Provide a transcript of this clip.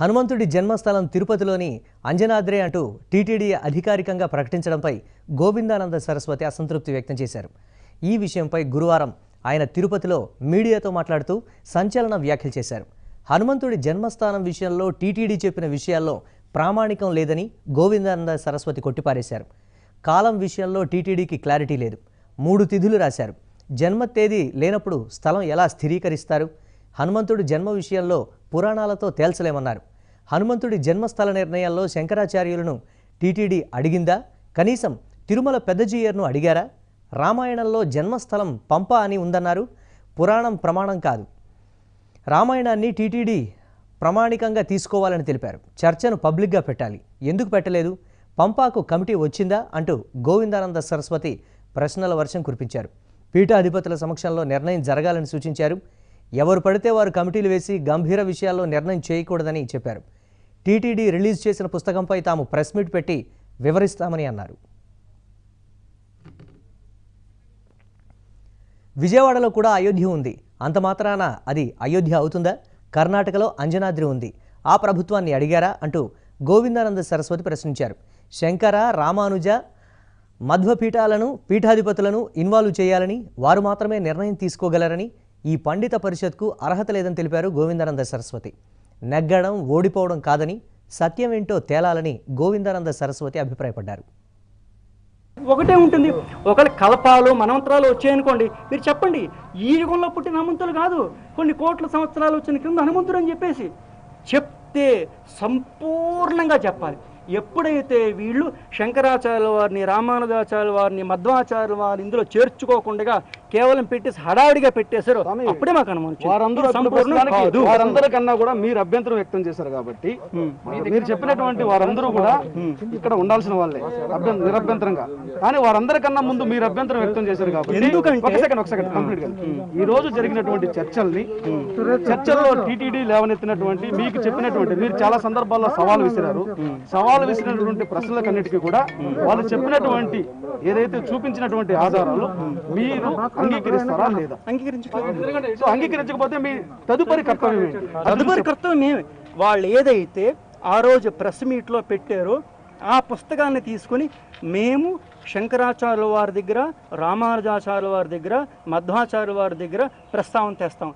హనుమంతుడి జన్మస్థలం తిరుపతిలోని అంజనాద్రే అంటూ టీటీడీ అధికారికంగా ప్రకటించడంపై గోవిందానంద సరస్వతి అసంతృప్తి వ్యక్తం చేశారు ఈ విషయంపై గురువారం ఆయన తిరుపతిలో మీడియాతో మాట్లాడుతూ సంచలన వ్యాఖ్యలు చేశారు హనుమంతుడి జన్మస్థానం విషయంలో టీటీడీ చెప్పిన విషయాల్లో ప్రామాణికం లేదని గోవిందానంద సరస్వతి కొట్టిపారేశారు కాలం విషయంలో టీటీడీకి క్లారిటీ లేదు మూడు తిథులు రాశారు జన్మ తేదీ లేనప్పుడు స్థలం ఎలా స్థిరీకరిస్తారు హనుమంతుడు జన్మ విషయంలో పురాణాలతో తేల్చలేమన్నారు హనుమంతుడి జన్మస్థల నిర్ణయాల్లో శంకరాచార్యులను టీటీడీ అడిగిందా కనీసం తిరుమల పెద్దజీయర్ను అడిగారా రామాయణంలో జన్మస్థలం పంప అని ఉందన్నారు పురాణం ప్రమాణం కాదు రామాయణాన్ని టీటీడీ ప్రమాణికంగా తీసుకోవాలని తెలిపారు చర్చను పబ్లిక్గా పెట్టాలి ఎందుకు పెట్టలేదు పంపాకు కమిటీ వచ్చిందా అంటూ గోవిందానంద సరస్వతి ప్రశ్నల వర్షం కురిపించారు పీఠాధిపతుల సమక్షంలో నిర్ణయం జరగాలని సూచించారు ఎవరు పడితే వారు కమిటీలు వేసి గంభీర విషయాల్లో నిర్ణయం చేయకూడదని చెప్పారు టీటీడీ రిలీజ్ చేసిన పుస్తకంపై తాము ప్రెస్ మీట్ పెట్టి వివరిస్తామని అన్నారు విజయవాడలో కూడా అయోధ్య ఉంది అంత మాత్రాన అది అయోధ్య అవుతుందా కర్ణాటకలో అంజనాద్రి ఉంది ఆ ప్రభుత్వాన్ని అడిగారా అంటూ గోవిందానంద సరస్వతి ప్రశ్నించారు శంకర రామానుజ మధ్వపీఠాలను పీఠాధిపతులను ఇన్వాల్వ్ చేయాలని వారు మాత్రమే నిర్ణయం తీసుకోగలరని ఈ పండిత పరిషత్కు అర్హత లేదని తెలిపారు గోవిందానంద సరస్వతి నెగ్గడం ఓడిపోవడం కాదని సత్యం ఏంటో తేలాలని గోవిందానంద సరస్వతి అభిప్రాయపడ్డారు ఒకటే ఉంటుంది ఒకళ్ళ కలపాలు మనవంతరాలు వచ్చాయనుకోండి మీరు చెప్పండి ఈ యుగంలో పుట్టిన హనుమంతులు కాదు కొన్ని కోట్ల సంవత్సరాలు వచ్చిన క్రింద హనుమంతుడు అని చెప్పేసి చెప్తే సంపూర్ణంగా చెప్పాలి ఎప్పుడైతే వీళ్ళు శంకరాచార్యుల వారిని రామానుజాచార్యుల వారిని మధ్వాచార్యుల వారిని ఇందులో చేర్చుకోకుండా కేవలం పెట్టేసి హడావిడిగా పెట్టేశారు అప్పుడే మాకు అనుమానం వారందరూ కన్నా కూడా మీరు అభ్యంతరం వ్యక్తం చేశారు కాబట్టి మీరు చెప్పినటువంటి వారందరూ కూడా ఇక్కడ ఉండాల్సిన వాళ్ళే నిరభ్యంతరంగా కానీ వారందరికన్నా ముందు మీరు అభ్యంతరం వ్యక్తం చేశారు కాబట్టి ఈ రోజు జరిగినటువంటి చర్చల్ని చర్చల్లో టీటీడీ లేవనెత్తినటువంటి మీకు చెప్పినటువంటి మీరు చాలా సందర్భాల్లో సవాల్ విసిరారు సవాల్ విసిరినటువంటి ప్రశ్నలకన్నిటికీ కూడా వాళ్ళు చెప్పినటువంటి ఏదైతే చూపించినటువంటి ఆధారాలు మీరు అంగీకరిస్తారా లేదా అంగీకరించకపోతే మీ తదుపరి కర్తవ్యం తదుపరి కర్తవ్యం వాళ్ళు ఏదైతే ఆ రోజు ప్రెస్ మీట్లో పెట్టారో ఆ పుస్తకాన్ని తీసుకొని మేము శంకరాచార్యుల వారి దగ్గర రామానుజాచార్యుల వారి దగ్గర మధ్వాచార్యుల వారి దగ్గర ప్రస్తావన తెస్తాం